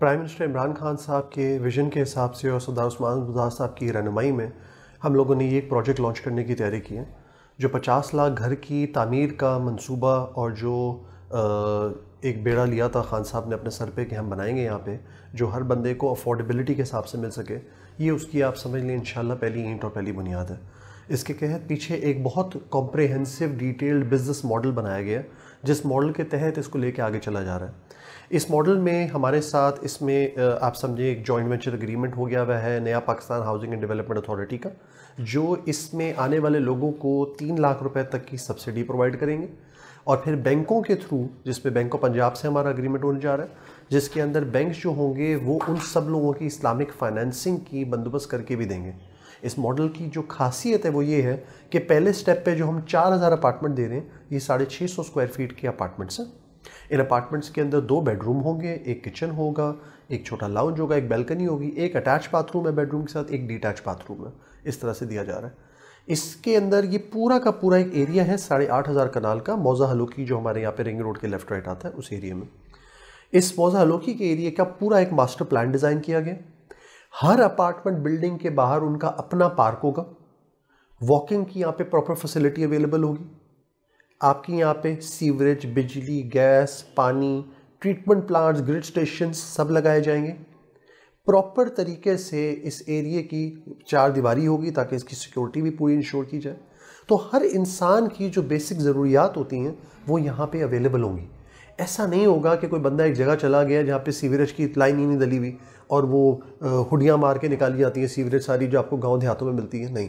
prime minister Imran Khan साहब के vision के हिसाब से और सरदार उस्मान गुजार साहब की रहनुमाई में हम लोगों ने ये एक प्रोजेक्ट लॉन्च करने की तैयारी की है जो 50 लाख घर की तामीर का मंसूबा और जो एक बेड़ा लिया था खान साहब ने अपने सर पे कि हम बनाएंगे यहाँ पे जो हर बंदे को अफोर्डेबिलिटी के हिसाब से मिल सके ये उसकी आप समझ लें इन पहली ईंट और पहली बुनियाद है इसके तहत पीछे एक बहुत कॉम्प्रेहेंसिव डिटेल्ड बिजनेस मॉडल बनाया गया जिस मॉडल के तहत इसको लेके आगे चला जा रहा है इस मॉडल में हमारे साथ इसमें आप समझिए एक जॉइंट वेंचर एग्रीमेंट हो गया हुआ है Naya Pakistan housing and development authority का जो इसमें आने वाले लोगों को तीन लाख रुपए तक की सब्सिडी प्रोवाइड करेंगे और फिर बैंकों के थ्रू जिसमें बैंक ऑफ पंजाब से हमारा अग्रीमेंट होने जा रहा है जिसके अंदर बैंक जो होंगे वो उन सब लोगों की इस्लामिक फाइनेंसिंग की बंदोबस्त करके भी देंगे इस मॉडल की जो खासियत है वो ये है कि पहले स्टेप पे जो हम 4000 अपार्टमेंट दे रहे हैं ये साढ़े छः सौ स्क्वायर फीट के अपार्टमेंट्स हैं इन अपार्टमेंट्स के अंदर दो बेडरूम होंगे एक किचन होगा एक छोटा लाउंज होगा एक बैल्कनी होगी एक अटैच बाथरूम है बेडरूम के साथ एक डिटैच बाथरूम है इस तरह से दिया जा रहा है इसके अंदर ये पूरा का पूरा एक एरिया है साढ़े आठ हज़ार कनाल का मौजा हलोकी जो हमारे यहाँ पे रिंग रोड के लेफ्ट राइट आता है उस एरिया में इस मौजा हलोकी के एरिया का पूरा एक मास्टर प्लान डिज़ाइन किया गया हर अपार्टमेंट बिल्डिंग के बाहर उनका अपना पार्क होगा वॉकिंग की यहाँ पे प्रॉपर फैसिलिटी अवेलेबल होगी आपकी यहाँ पे सीवरेज बिजली गैस पानी ट्रीटमेंट प्लांट्स ग्रिड स्टेशन सब लगाए जाएंगे प्रॉपर तरीके से इस एरिए की चार दीवारी होगी ताकि इसकी सिक्योरिटी भी पूरी इंश्योर की जाए तो हर इंसान की जो बेसिक ज़रूरियात होती हैं वो यहाँ पे अवेलेबल होंगी ऐसा नहीं होगा कि कोई बंदा एक जगह चला गया जहाँ पे सीवरेज की लाइन ही नहीं डली हुई और वो हुडियाँ मार के निकाली जाती हैं सीवरेज सारी जो आपको गाँव देहातों में मिलती है नहीं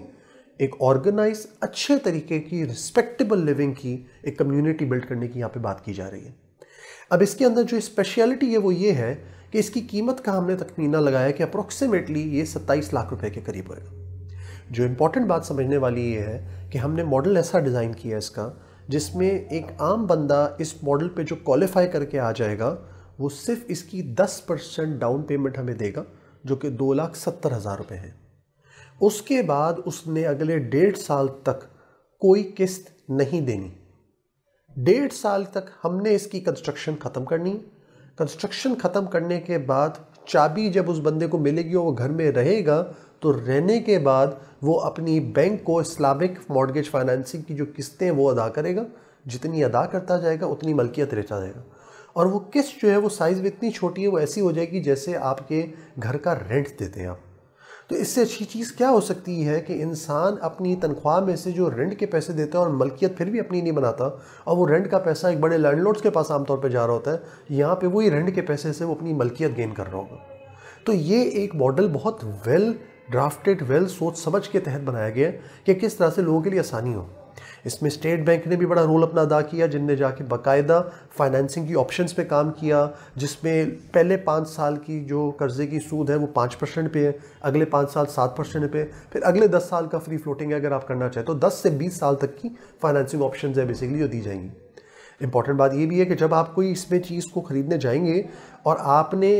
एक ऑर्गेनाइज अच्छे तरीके की रिस्पेक्टेबल लिविंग की एक कम्युनिटी बिल्ड करने की यहाँ पे बात की जा रही है अब इसके अंदर जो स्पेशलिटी है वो ये है कि इसकी कीमत का हमने तखमीना लगाया कि अप्रोक्सीमेटली ये सत्ताईस लाख रुपए के करीब होएगा जो इम्पॉर्टेंट बात समझने वाली ये है कि हमने मॉडल ऐसा डिज़ाइन किया इसका जिसमें एक आम बंदा इस मॉडल पे जो क्वालिफाई करके आ जाएगा वो सिर्फ इसकी 10 परसेंट डाउन पेमेंट हमें देगा जो कि दो लाख सत्तर हज़ार रुपये है उसके बाद उसने अगले डेढ़ साल तक कोई किस्त नहीं देनी डेढ़ साल तक हमने इसकी कंस्ट्रक्शन ख़त्म करनी कंस्ट्रक्शन ख़त्म करने के बाद चाबी जब उस बंदे को मिलेगी और वो घर में रहेगा तो रहने के बाद वो अपनी बैंक को इस्लामिक मॉडगेज फाइनेंसिंग की जो किस्तें वो अदा करेगा जितनी अदा करता जाएगा उतनी मलकियत रहता जाएगा और वो किस्त जो है वो साइज़ भी इतनी छोटी है वो ऐसी हो जाएगी जैसे आपके घर का रेंट देते हैं आप तो इससे अच्छी चीज़ क्या हो सकती है कि इंसान अपनी तनख्वाह में से जो रेंट के पैसे देता है और मलकियत फिर भी अपनी नहीं बनाता और वो रेंट का पैसा एक बड़े लैंडलॉर्ड्स के पास आमतौर पर जा रहा होता है यहाँ पर वही रेंट के पैसे से वो अपनी मलकियत गेन कर रहा होगा तो ये एक मॉडल बहुत वेल ड्राफ्टेड वेल सोच समझ के तहत बनाया गया कि किस तरह से लोगों के लिए आसानी हो इसमें स्टेट बैंक ने भी बड़ा रोल अपना अदा किया जिनने जाके बाकायदा फाइनेंसिंग की ऑप्शंस पे काम किया जिसमें पहले पाँच साल की जो कर्जे की सूद है वो पाँच परसेंट पे है अगले पाँच साल सात परसेंट पे फिर अगले दस साल का फ्री फ्लोटिंग है अगर आप करना चाहें तो दस से बीस साल तक की फाइनेंसिंग ऑप्शन है बेसिकली जो दी जाएंगी इंपॉर्टेंट बात ये भी है कि जब आप कोई इसमें चीज़ को ख़रीदने जाएंगे और आपने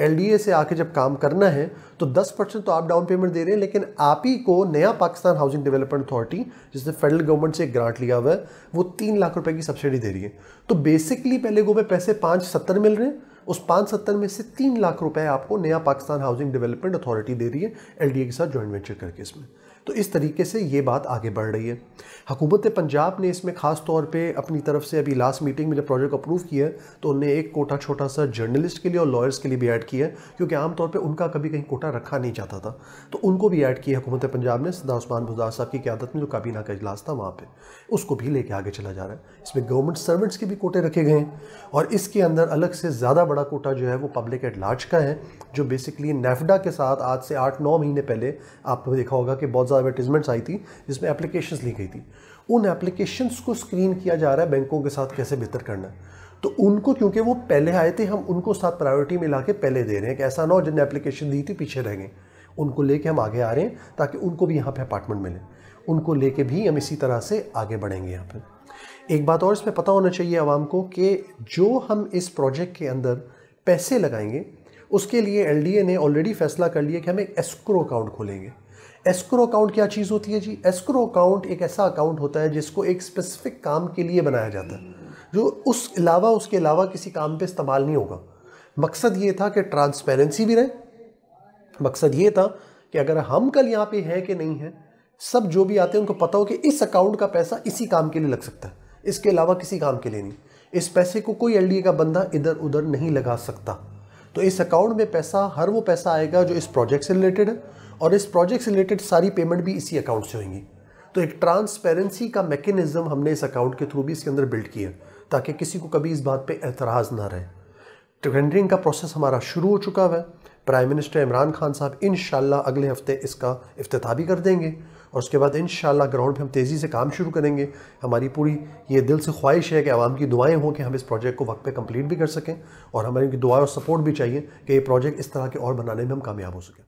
एल से आके जब काम करना है तो 10 परसेंट तो आप डाउन पेमेंट दे रहे हैं लेकिन आप ही को Naya Pakistan housing development authority जिसने फेडरल गवर्नमेंट से ग्रांट लिया हुआ है वो तीन लाख रुपए की सब्सिडी दे रही है तो बेसिकली पहले गो में पैसे पाँच सत्तर मिल रहे हैं उस पाँच सत्तर में से तीन लाख रुपए आपको Naya Pakistan housing development authority दे रही है एल के साथ जॉइंट वेंचर करके इसमें तो इस तरीके से ये बात आगे बढ़ रही है हकूमत पंजाब ने इसमें ख़ास तौर पे अपनी तरफ से अभी लास्ट मीटिंग में जब प्रोजेक्ट अप्रूव किया तो उनने एक कोटा छोटा सा जर्नलिस्ट के लिए और लॉयर्स के लिए भी ऐड किया क्योंकि आमतौर पर उनका कभी कहीं कोटा रखा नहीं जाता था तो उनको भी ऐड किया हकूमत पंजाब ने सदा उस्मान बुजार साहब की क्यादत में जो काबीना का इजलास था वहाँ पर उसको भी लेके आगे चला जा रहा है इसमें गवर्नमेंट सर्वेंट्स के भी कोटे रखे गए हैं और इसके अंदर अलग से ज़्यादा बड़ा कोटा जो है वो पब्लिक एट लार्ज का है जो बेसिकली नेफडा के साथ आज से आठ नौ महीने पहले आपने देखा होगा कि बहुत ज़्यादा एडवर्टीजमेंट्स आई थी जिसमें एप्लीकेशंस ली गई थी उन एप्लीकेशंस को स्क्रीन किया जा रहा है बैंकों के साथ कैसे बेहतर करना है तो उनको क्योंकि वो पहले आए थे हम उनको साथ प्रायोरिटी में ला के पहले दे रहे हैं कि ऐसा ना हो जिनने एप्लीकेशन दी थी पीछे रह गए उनको लेके हम आगे आ रहे हैं ताकि उनको भी यहाँ पे अपार्टमेंट मिले उनको लेके भी हम इसी तरह से आगे बढ़ेंगे यहाँ पर एक बात और इसमें पता होना चाहिए आवाम को कि जो हम इस प्रोजेक्ट के अंदर पैसे लगाएंगे उसके लिए एल ने ऑलरेडी फैसला कर लिया कि हम एक एस्क्रो अकाउंट खोलेंगे एस्क्रो अकाउंट क्या चीज़ होती है जी एस्क्रो अकाउंट एक ऐसा अकाउंट होता है जिसको एक स्पेसिफिक काम के लिए बनाया जाता है जो उस अलावा उसके अलावा किसी काम पे इस्तेमाल नहीं होगा मकसद ये था कि ट्रांसपेरेंसी भी रहे मकसद ये था कि अगर हम कल यहाँ पे हैं कि नहीं हैं सब जो भी आते हैं उनको पता हो कि इस अकाउंट का पैसा इसी काम के लिए लग सकता है इसके अलावा किसी काम के लिए नहीं इस पैसे को कोई एल का बंदा इधर उधर नहीं लगा सकता तो इस अकाउंट में पैसा हर वो पैसा आएगा जो इस प्रोजेक्ट से रिलेटेड है और इस प्रोजेक्ट से रिलेटेड सारी पेमेंट भी इसी अकाउंट से होंगी तो एक ट्रांसपेरेंसी का मैकेनिज्म हमने इस अकाउंट के थ्रू भी इसके अंदर बिल्ड किया ताकि किसी को कभी इस बात पर एतराज़ ना रहे टेंडरिंग तो का प्रोसेस हमारा शुरू हो चुका है प्राइम मिनिस्टर इमरान खान साहब इन अगले हफ्ते इसका अफ्ताह भी कर देंगे और उसके बाद इन ग्राउंड पे हम तेज़ी से काम शुरू करेंगे हमारी पूरी ये दिल से ख्वाहिश है कि आवाम की दुआएं हों कि हम इस प्रोजेक्ट को वक्त पे कंप्लीट भी कर सकें और हमारी उनकी दुआ और सपोर्ट भी चाहिए कि ये प्रोजेक्ट इस तरह के और बनाने में हम कामयाब हो सकें